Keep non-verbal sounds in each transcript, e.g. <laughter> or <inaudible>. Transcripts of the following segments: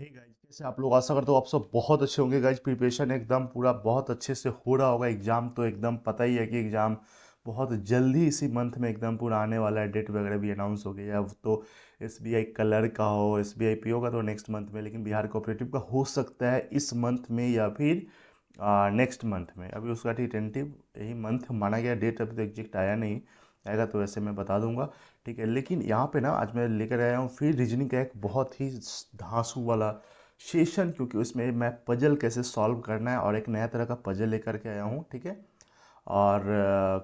hey guys कैसे आप लोग आशा करते हो आप सब बहुत अच्छे होंगे गाइज प्रिपरेशन एकदम पूरा बहुत अच्छे से हो रहा होगा एग्ज़ाम तो एकदम पता ही है कि एग्ज़ाम बहुत जल्दी इसी मंथ में एकदम पूरा आने वाला है डेट वगैरह भी अनाउंस हो गया अब तो एस बी आई कलर का हो S B I P O का तो नेक्स्ट मंथ में लेकिन बिहार कोऑपरेटिव का हो सकता है इस मंथ में या फिर नेक्स्ट मंथ में अभी उसका टेंटेटिव यही मंथ माना गया डेट अभी तो एग्जैक्ट आया नहीं आएगा तो वैसे मैं बता दूंगा ठीक है लेकिन यहाँ पे ना आज मैं लेकर आया हूँ फिर रीजनिंग का एक बहुत ही धांसू वाला सेशन क्योंकि उसमें मैं पजल कैसे सॉल्व करना है और एक नया तरह का पजल लेकर के आया हूँ ठीक है और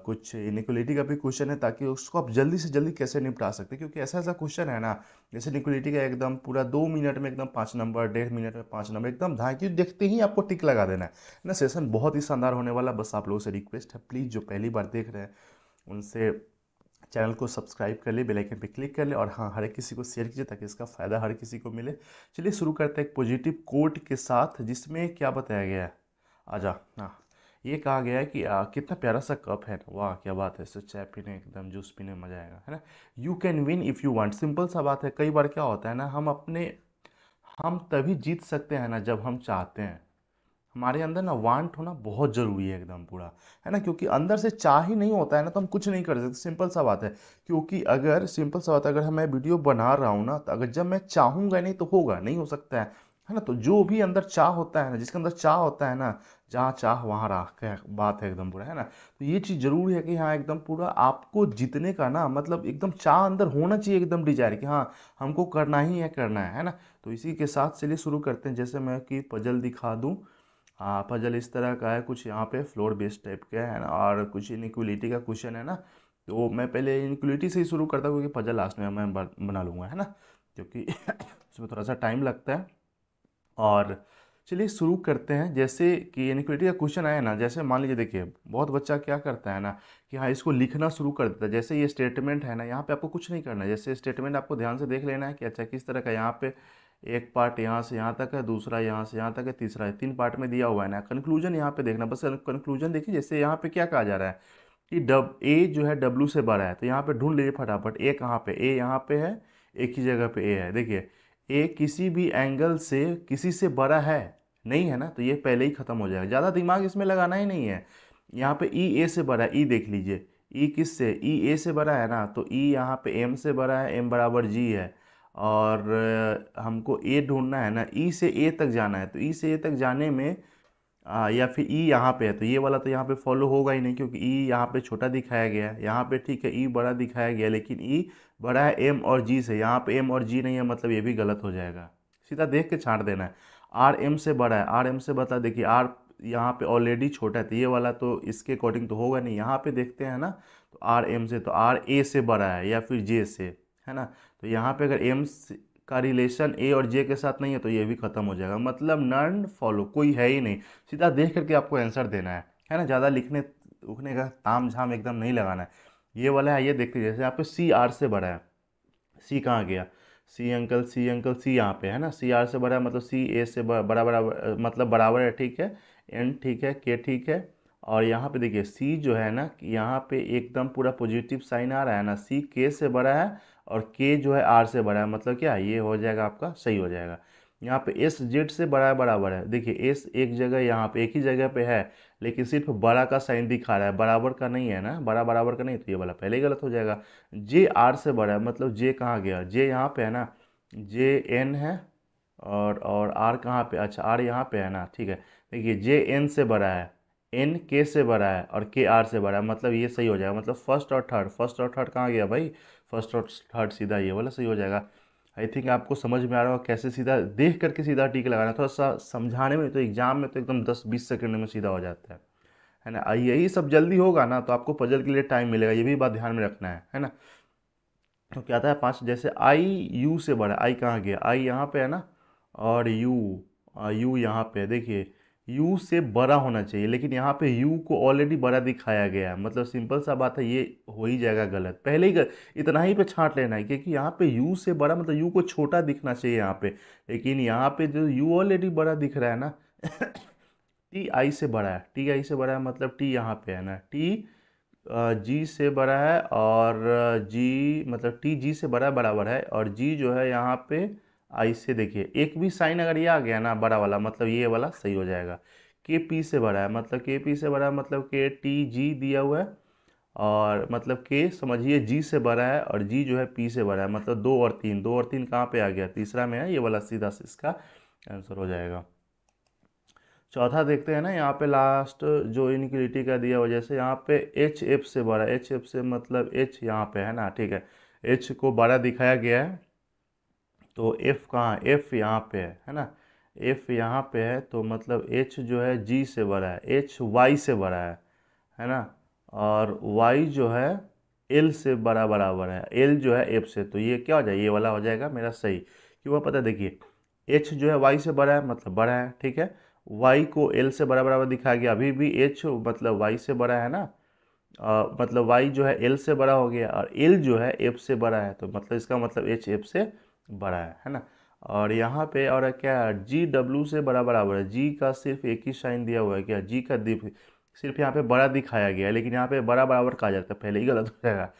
कुछ इनिक्वलिटी का भी क्वेश्चन है ताकि उसको आप जल्दी से जल्दी कैसे निपटा सकते क्योंकि ऐसा ऐसा क्वेश्चन है ना जैसे इनिक्वलिटी का एकदम पूरा दो मिनट में एकदम पाँच नंबर डेढ़ मिनट में पाँच नंबर एकदम क्योंकि देखते ही आपको टिक लगा देना है ना सेशन बहुत ही शानदार होने वाला बस आप लोगों से रिक्वेस्ट है प्लीज़ जो पहली बार देख रहे हैं उनसे चैनल को सब्सक्राइब कर ले बेल आइकन पे क्लिक कर ले और हाँ हर किसी को शेयर कीजिए ताकि इसका फ़ायदा हर किसी को मिले चलिए शुरू करते हैं एक पॉजिटिव कोट के साथ जिसमें क्या बताया गया है जा हाँ ये कहा गया है कि आ, कितना प्यारा सा कप है ना वाह क्या बात है इससे चाय पीने एकदम जूस पीने में मज़ा आएगा है ना you can win if you want simple सा बात है कई बार क्या होता है ना हम अपने हम तभी जीत सकते हैं ना जब हम चाहते हैं हमारे अंदर ना वांट होना बहुत ज़रूरी है एकदम पूरा है ना क्योंकि अंदर से चाह ही नहीं होता है ना तो हम कुछ नहीं कर सकते सिंपल सा बात है क्योंकि अगर सिंपल सा बात है अगर मैं वीडियो बना रहा हूँ ना तो अगर जब मैं चाहूँगा नहीं तो होगा नहीं हो सकता है है ना तो जो भी अंदर चाह होता है ना जिसके अंदर चाह होता है ना जहाँ चाह वहाँ राह का बात है एकदम पूरा है ना तो ये चीज़ ज़रूरी है कि हाँ एकदम पूरा आपको जीतने का ना मतलब एकदम चाह अंदर होना चाहिए एकदम डिजायर कि हाँ हमको करना ही है करना है है ना तो इसी के साथ चलिए शुरू करते हैं जैसे मैं कि पजल दिखा दूँ हाँ फजल इस तरह का है कुछ यहाँ पे फ्लोर बेस्ड टाइप का है ना और कुछ इनक्वलिटी का क्वेश्चन है ना तो मैं पहले इनक्वलिटी से ही शुरू करता हूँ क्योंकि पजल लास्ट में मैं बना लूँगा है ना क्योंकि उसमें <coughs> थोड़ा सा टाइम लगता है और चलिए शुरू करते हैं जैसे कि इनक्वलिटी का क्वेश्चन आया ना जैसे मान लीजिए देखिए बहुत बच्चा क्या करता है ना कि हाँ इसको लिखना शुरू कर देता है जैसे ये स्टेटमेंट है ना यहाँ पर आपको कुछ नहीं करना है जैसे स्टेटमेंट आपको ध्यान से देख लेना है कि अच्छा किस तरह का यहाँ पे एक पार्ट यहाँ से यहाँ तक है दूसरा यहाँ से यहाँ तक है तीसरा है तीन पार्ट में दिया हुआ है ना कंक्लूजन यहाँ पे देखना बस कंक्लूजन देखिए जैसे यहाँ पे क्या कहा जा रहा है कि डब ए जो है डब्लू से बड़ा है तो यहाँ पे ढूंढ लीजिए फटाफट ए कहाँ पे ए यहाँ पे है एक ही जगह पे ए है देखिए ए किसी भी एंगल से किसी से बड़ा है नहीं है ना तो ये पहले ही ख़त्म हो जाएगा ज़्यादा दिमाग इसमें लगाना ही नहीं है यहाँ पे ई e ए से बड़ा ई e देख लीजिए ई e किस से ई ए से बड़ा है ना तो ई यहाँ पे एम से बड़ा है एम बराबर जी है और हमको ए ढूंढना है ना ई e से ए तक जाना है तो ई e से ए तक जाने में आ, या फिर ई e यहाँ पे है तो ये वाला तो यहाँ पे फॉलो होगा ही नहीं क्योंकि ई यहाँ पे छोटा दिखाया गया है यहाँ पे ठीक है ई बड़ा दिखाया गया लेकिन ई बड़ा है एम और जी से यहाँ पे एम और जी नहीं है मतलब ये भी गलत हो जाएगा सीधा देख के छाँट देना है आर एम से बड़ा है आर एम से बता देखिए आर यहाँ पे ऑलरेडी छोटा है तो ये वाला तो इसके अकॉर्डिंग तो होगा नहीं यहाँ पे देखते हैं ना तो आर एम से तो आर ए से बड़ा है या फिर जे से है ना तो यहाँ पे अगर एम्स का रिलेशन ए और जे के साथ नहीं है तो ये भी खत्म हो जाएगा मतलब नर्न फॉलो कोई है ही नहीं सीधा देख करके आपको आंसर देना है है ना ज़्यादा लिखने उखने का ताम झाम एकदम नहीं लगाना है ये वाला है ये देखते जैसे यहाँ पे सी आर से बड़ा है सी कहाँ गया सी अंकल सी अंकल सी यहाँ पे है ना सी आर से बड़ा मतलब सी ए से बड़ा बड़ा मतलब बराबर है ठीक है एन ठीक है के ठीक है और यहाँ पे देखिए सी जो है ना यहाँ पे एकदम पूरा पॉजिटिव साइन आ रहा है ना सी के से बड़ा है और के जो है आर से बड़ा है मतलब क्या ये हो जाएगा आपका सही हो जाएगा यहाँ पे एस जेड से बड़ा है बराबर है देखिए एस एक जगह यहाँ पे एक ही जगह पे है लेकिन सिर्फ बड़ा का साइन दिखा रहा है बराबर का नहीं है ना बड़ा बराबर का नहीं तो ये वाला पहले गलत हो जाएगा जे आर से बड़ा है मतलब जे कहाँ गया जे यहाँ पे है ना जे एन है और और आर कहाँ पे अच्छा आर यहाँ पे है ना ठीक है देखिए जे एन से बड़ा है एन के से बड़ा है और के आर से बड़ा है मतलब ये सही हो जाएगा मतलब फर्स्ट और थर्ड फर्स्ट और थर्ड कहाँ गया भाई फर्स्ट और थर्ड सीधा ये वाला सही हो जाएगा आई थिंक आपको समझ में आ रहा होगा कैसे सीधा देख करके सीधा टीका लगाना थोड़ा सा समझाने में तो एग्जाम में तो एकदम दस बीस सेकेंड में सीधा हो जाता है है ना यही सब जल्दी होगा ना तो आपको पजल के लिए टाइम मिलेगा ये भी बात ध्यान में रखना है है ना तो क्या आता है पाँच जैसे आई यू से बड़ा आई कहाँ गया आई यहाँ पे है ना और यू यू यहाँ पे देखिए यू से बड़ा होना चाहिए लेकिन यहाँ पे यू को ऑलरेडी बड़ा दिखाया गया है मतलब सिंपल सा बात है ये हो ही जाएगा गलत पहले ही गलत इतना ही पे छांट लेना है क्योंकि यहाँ पे यू से बड़ा मतलब यू को छोटा दिखना चाहिए यहाँ पे लेकिन यहाँ पे जो यू ऑलरेडी बड़ा दिख रहा है ना टी <coughs> आई से बड़ा है टी आई से बड़ा है मतलब टी यहाँ पर है ना टी जी से बड़ा है और जी मतलब टी जी से बड़ा बराबर है और जी जो है यहाँ पे इससे देखिए एक भी साइन अगर ये आ गया ना बड़ा वाला मतलब ये वाला सही हो जाएगा के पी से बड़ा है मतलब के पी से बड़ा है मतलब के टी जी दिया हुआ है और मतलब के समझिए जी से बड़ा है और जी जो है पी से बड़ा है मतलब दो और तीन दो और तीन कहाँ पे आ गया तीसरा में है ये वाला सीधा से इसका आंसर हो जाएगा चौथा देखते हैं ना यहाँ पे लास्ट जो इनक्रिटी का दिया हुआ जैसे यहाँ पे एच एफ से बड़ा एच एफ से मतलब एच यहाँ पे है ना ठीक है एच को बड़ा दिखाया गया है तो एफ़ कहाँ एफ़ यहाँ पे है है ना एफ़ यहाँ पे है तो मतलब एच जो है जी से बड़ा है एच वाई से बड़ा है है ना और वाई जो है एल से बड़ा बराबर है एल जो है एफ से तो ये क्या हो जाए ये वाला हो जाएगा मेरा सही क्यों पता देखिए एच जो है वाई से बड़ा है मतलब बड़ा है ठीक है वाई को एल से बड़ा बराबर दिखाया गया अभी भी एच मतलब वाई से बड़ा है ना आ, मतलब वाई जो है एल से बड़ा हो गया और एल जो है एफ से बड़ा है तो मतलब इसका मतलब एच एफ से बड़ा है है ना और यहाँ पे और क्या जी डब्ल्यू से बड़ा बराबर है जी का सिर्फ एक ही साइन दिया हुआ है क्या जी का दीप सिर्फ यहाँ पे बड़ा दिखाया गया है लेकिन यहाँ पे बड़ा बराबर कहा जाता है पहले ही गलत हो जाएगा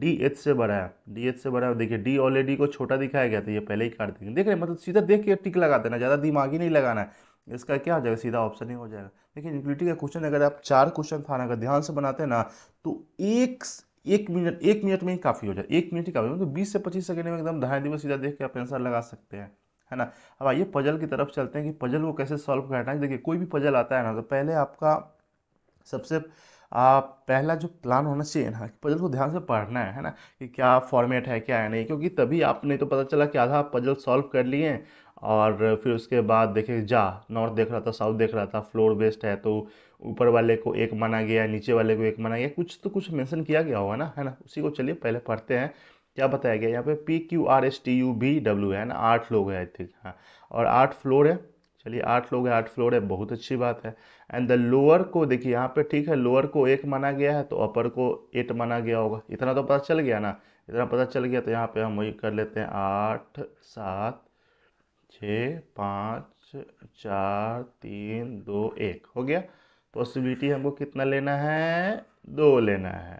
डी <coughs> एच से बड़ा है डी एच से बड़ा है देखिए डी ऑलरेडी को छोटा दिखाया गया था ये पहले ही काट देंगे देख रहे मतलब सीधा देख के टिक लगा देना ज़्यादा दिमागी नहीं लगाना है इसका क्या हो जाएगा सीधा ऑप्शन ही हो जाएगा लेकिन इंक्लिटी का क्वेश्चन अगर आप चार क्वेश्चन था ना अगर ध्यान से बनाते हैं ना तो एक एक मिनट एक मिनट में ही काफ़ी हो जाए एक मिनट ही काफ़ी तो मतलब बीस से पच्चीस सेकेंड में एकदम दहाई दिन में सीधा देख के आप आंसर लगा सकते हैं है ना अब आइए पजल की तरफ चलते हैं कि पजल को कैसे सॉल्व करना है देखिए कोई भी पजल आता है ना तो पहले आपका सबसे आ, पहला जो प्लान होना चाहिए ना पजल को ध्यान से पढ़ना है है ना कि क्या फॉर्मेट है क्या है नहीं क्योंकि तभी आपने तो पता चला कि आधा पजल सॉल्व कर लिए और फिर उसके बाद देखे जा नॉर्थ देख रहा था साउथ देख रहा था फ्लोर बेस्ड है तो ऊपर वाले को एक माना गया नीचे वाले को एक माना गया कुछ तो कुछ मेंशन किया गया होगा ना है ना उसी को चलिए पहले पढ़ते हैं क्या बताया गया यहाँ पे P Q R S T U B W है ना आठ लोग हैं आई थिंक हाँ और आठ फ्लोर है चलिए आठ लोग हैं आठ फ्लोर है बहुत अच्छी बात है एंड द लोअर को देखिए यहाँ पे ठीक है लोअर को एक माना गया है तो अपर को एट माना गया होगा इतना तो पता चल गया ना इतना पता चल गया तो यहाँ पे हम वही कर लेते हैं आठ सात छः पाँच चार तीन दो एक हो गया पॉसिबिलिटी हमको कितना लेना है दो लेना है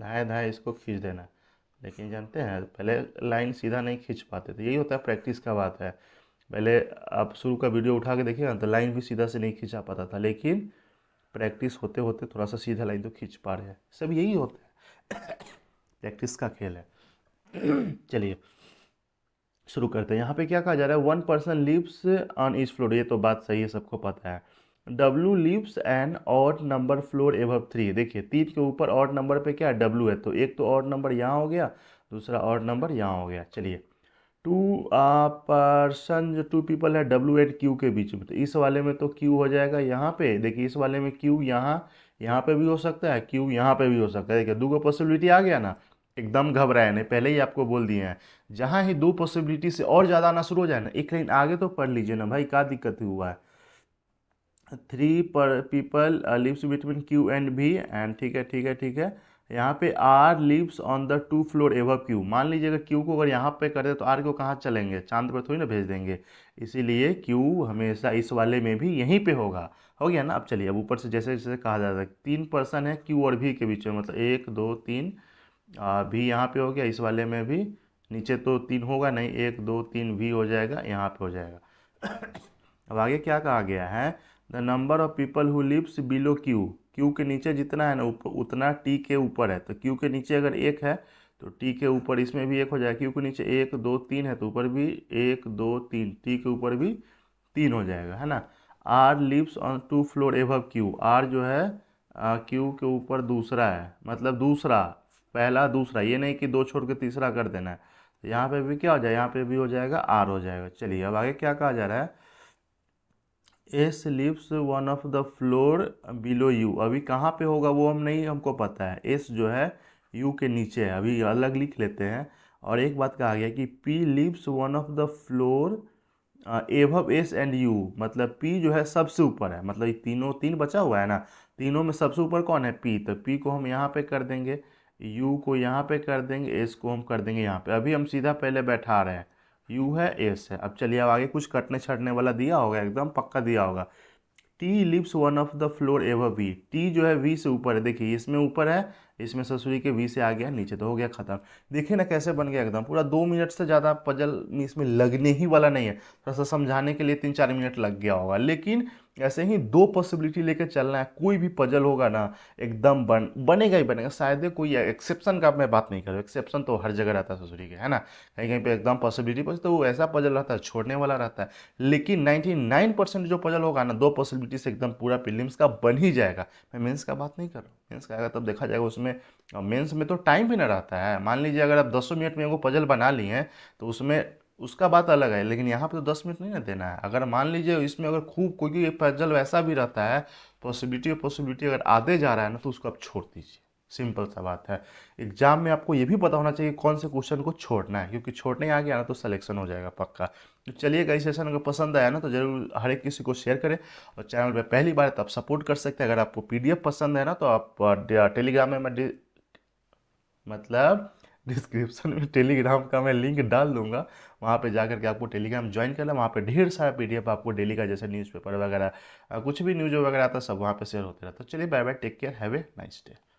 धाए धाए इसको खींच देना लेकिन जानते हैं पहले लाइन सीधा नहीं खींच पाते थे यही होता है प्रैक्टिस का बात है पहले आप शुरू का वीडियो उठा के देखिएगा तो लाइन भी सीधा से नहीं खींचा पाता था लेकिन प्रैक्टिस होते होते थोड़ा सा सीधा लाइन तो खींच पा रहे हैं सब यही होता है प्रैक्टिस का खेल है चलिए शुरू करते हैं यहाँ पे क्या कहा जा रहा है one person lives on each floor ये तो बात सही है सबको पता है W lives and odd number floor above three देखिए तीन के ऊपर ऑट नंबर पे क्या डब्लू है तो एक तो ऑट नंबर यहाँ हो गया दूसरा ऑट नंबर यहाँ हो गया चलिए टू पर्सन जो टू पीपल है डब्लू एंड क्यू के बीच में तो इस वाले में तो क्यू हो जाएगा यहाँ पे देखिए इस वाले में क्यू यहाँ यहाँ पे भी हो सकता है क्यू यहाँ पे भी हो सकता है देखिए दो को पॉसिबिलिटी आ गया ना एकदम घबराए नहीं पहले ही आपको बोल दिए हैं जहाँ ही दो पॉसिबिलिटी से और ज़्यादा आना शुरू हो जाए ना एक लाइन आगे तो पढ़ लीजिए ना भाई क्या दिक्कत हुआ है थ्री पर people lives between Q and B and ठीक है ठीक है ठीक है यहाँ पे R lives on the two floor above Q मान लीजिएगा क्यू को अगर यहाँ पे कर दे तो आर को कहाँ चलेंगे चांद पर थोड़ी ना भेज देंगे इसीलिए क्यू हमेशा इस वाले में भी यहीं पे होगा हो गया ना अब चलिए अब ऊपर से जैसे जैसे कहा जाता है तीन पर्सन है क्यू और भी के बीच में मतलब एक दो तीन भी यहाँ पे हो गया इस वाले में भी नीचे तो तीन होगा नहीं एक दो तीन भी हो जाएगा यहाँ पे हो जाएगा अब आगे क्या कहा गया है the number of people who lives below Q Q के नीचे जितना है ना उतना टी के ऊपर है तो क्यू के नीचे अगर एक है तो टी के ऊपर इसमें भी एक हो जाएगा क्यू के नीचे एक दो तीन है तो ऊपर भी एक दो तीन टी के ऊपर भी तीन हो जाएगा है ना R lives on two floor above Q R जो है क्यू के ऊपर दूसरा है मतलब दूसरा पहला दूसरा ये नहीं कि दो छोड़ के तीसरा कर देना है तो यहाँ पर भी क्या हो जाए यहाँ पर भी हो जाएगा आर हो जाएगा चलिए अब आगे क्या कहा जा रहा है S lives one of the floor below U अभी कहाँ पे होगा वो हम नहीं हमको पता है एस जो है यू के नीचे है अभी अलग लिख लेते हैं और एक बात कहा गया कि P lives one of the floor above S and U मतलब पी जो है सबसे ऊपर है मतलब तीनों तीन बचा हुआ है ना तीनों में सबसे ऊपर कौन है पी तो पी को हम यहाँ पे कर देंगे यू को यहाँ पे कर देंगे एस को हम कर देंगे यहाँ पे अभी हम सीधा पहले बैठा रहे हैं यू है एस है अब चलिए अब आगे कुछ कटने छटने वाला दिया होगा एकदम पक्का दिया होगा T lives one of the floor above V T जो है वी से ऊपर है देखिए इसमें ऊपर है इसमें ससुरी के वी से आ गया नीचे तो हो गया ख़त्म देखिए ना कैसे बन गया एकदम पूरा दो मिनट से ज़्यादा पजल इसमें लगने ही वाला नहीं है थोड़ा सा समझाने के लिए तीन चार मिनट लग गया होगा लेकिन ऐसे ही दो पॉसिबिलिटी लेकर चलना है कोई भी पजल होगा ना एकदम बन बनेगा ही बनेगा शायद कोई एक्सेप्शन का मैं बात नहीं कर रहा एक्सेप्शन तो हर जगह रहता है ससुरी के है ना कहीं कहीं पे एकदम पॉसिबिलिटी पर तो वो ऐसा पजल रहता है छोड़ने वाला रहता है लेकिन नाइन्टी जो पजल होगा ना दो पॉसिबिलिटी से एकदम पूरा प्रिलिम्स का बन ही जाएगा मैं मेन्स का बात नहीं कर रहा हूँ मेन्स का आएगा तब देखा जाएगा उसमें मेन्स में तो टाइम भी ना रहता है मान लीजिए अगर आप दसों मिनट में वो पजल बना लिए हैं तो उसमें उसका बात अलग है लेकिन यहाँ पे तो दस मिनट नहीं ना देना है अगर मान लीजिए इसमें अगर खूब क्योंकि ये पजल वैसा भी रहता है पॉसिबिलिटी और पॉसिबिलिटी अगर आधे जा रहा है ना तो उसको आप छोड़ दीजिए सिंपल सा बात है एग्जाम में आपको ये भी पता होना चाहिए कौन से क्वेश्चन को छोड़ना है क्योंकि छोड़ने आ गया ना तो सलेक्शन हो जाएगा पक्का तो चलिए कई सेशन अगर पसंद आया ना तो जरूर हर एक किसी को शेयर करें और चैनल पर पहली बार तो आप सपोर्ट कर सकते हैं अगर आपको पी पसंद है ना तो आप टेलीग्राम uh, में मतलब डिस्क्रिप्शन में टेलीग्राम का मैं लिंक डाल दूंगा वहाँ पे जाकर के आपको टेलीग्राम ज्वाइन करना वहाँ पे ढेर सारा पीडीएफ आपको डेली का जैसे न्यूज़पेपर वगैरह कुछ भी न्यूज़ वगैरह आता है सब वहाँ पे शेयर होते रहता है तो चलिए bye bye take care have a nice day